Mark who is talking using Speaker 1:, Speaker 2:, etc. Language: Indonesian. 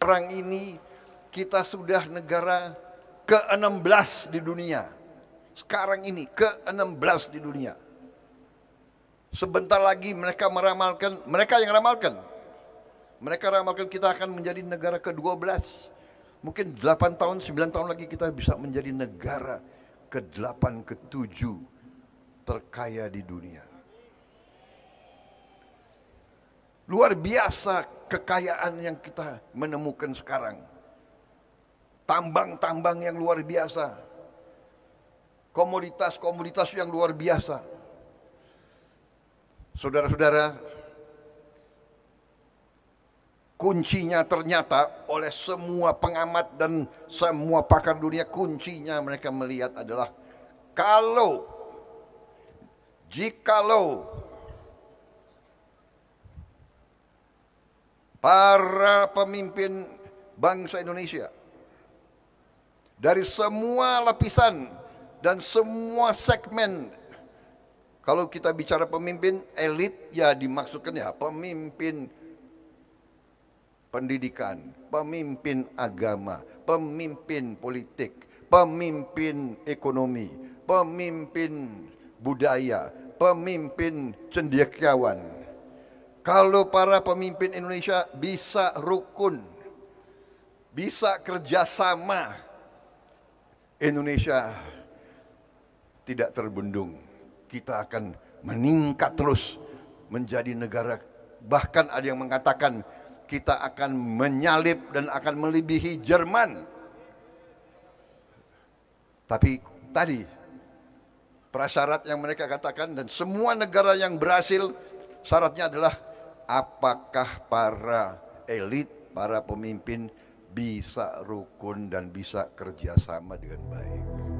Speaker 1: Perang ini kita sudah negara ke-16 di dunia. Sekarang ini ke-16 di dunia. Sebentar lagi mereka meramalkan, mereka yang ramalkan. Mereka ramalkan kita akan menjadi negara ke-12. Mungkin 8 tahun, 9 tahun lagi kita bisa menjadi negara ke-8, ke-7 terkaya di dunia. Luar biasa kekayaan yang kita menemukan sekarang. Tambang-tambang yang luar biasa. Komoditas-komoditas yang luar biasa. Saudara-saudara, kuncinya ternyata oleh semua pengamat dan semua pakar dunia kuncinya mereka melihat adalah kalau jikalau para pemimpin bangsa Indonesia dari semua lapisan dan semua segmen kalau kita bicara pemimpin elit ya dimaksudkan ya pemimpin pendidikan, pemimpin agama, pemimpin politik, pemimpin ekonomi, pemimpin budaya, pemimpin cendekiawan kalau para pemimpin Indonesia bisa rukun, bisa kerjasama, Indonesia tidak terbendung. Kita akan meningkat terus menjadi negara. Bahkan ada yang mengatakan kita akan menyalip dan akan melebihi Jerman. Tapi tadi prasyarat yang mereka katakan dan semua negara yang berhasil syaratnya adalah apakah para elit, para pemimpin bisa rukun dan bisa kerjasama dengan baik.